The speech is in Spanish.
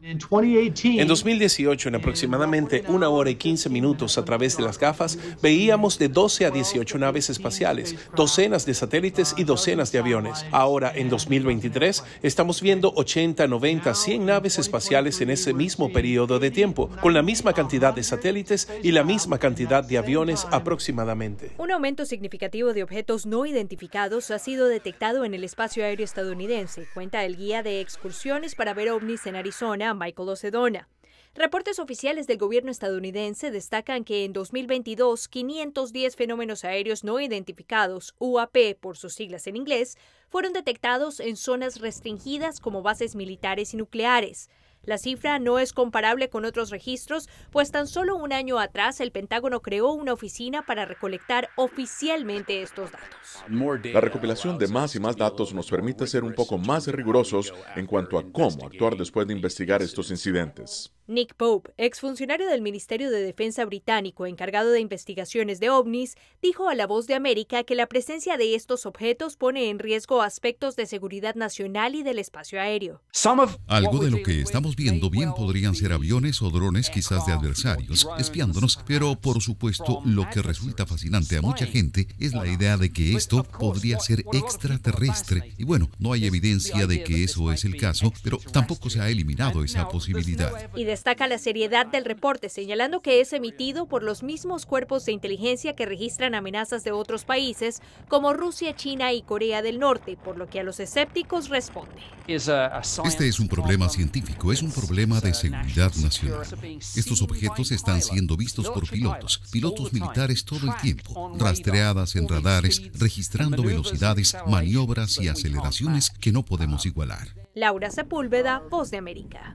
En 2018, en aproximadamente una hora y 15 minutos a través de las gafas, veíamos de 12 a 18 naves espaciales, docenas de satélites y docenas de aviones. Ahora, en 2023, estamos viendo 80, 90, 100 naves espaciales en ese mismo periodo de tiempo, con la misma cantidad de satélites y la misma cantidad de aviones aproximadamente. Un aumento significativo de objetos no identificados ha sido detectado en el espacio aéreo estadounidense, cuenta el guía de excursiones para ver ovnis en Arizona Michael Ocedona. Reportes oficiales del gobierno estadounidense destacan que en 2022 510 fenómenos aéreos no identificados, UAP por sus siglas en inglés, fueron detectados en zonas restringidas como bases militares y nucleares. La cifra no es comparable con otros registros, pues tan solo un año atrás el Pentágono creó una oficina para recolectar oficialmente estos datos. La recopilación de más y más datos nos permite ser un poco más rigurosos en cuanto a cómo actuar después de investigar estos incidentes. Nick Pope, exfuncionario del Ministerio de Defensa británico encargado de investigaciones de ovnis, dijo a La Voz de América que la presencia de estos objetos pone en riesgo aspectos de seguridad nacional y del espacio aéreo. Algo de lo que estamos viendo bien podrían ser aviones o drones quizás de adversarios espiándonos, pero por supuesto lo que resulta fascinante a mucha gente es la idea de que esto podría ser extraterrestre. Y bueno, no hay evidencia de que eso es el caso, pero tampoco se ha eliminado esa posibilidad destaca la seriedad del reporte, señalando que es emitido por los mismos cuerpos de inteligencia que registran amenazas de otros países como Rusia, China y Corea del Norte, por lo que a los escépticos responde. Este es un problema científico, es un problema de seguridad nacional. Estos objetos están siendo vistos por pilotos, pilotos militares todo el tiempo, rastreadas en radares, registrando velocidades, maniobras y aceleraciones que no podemos igualar. Laura Sepúlveda, Voz de América.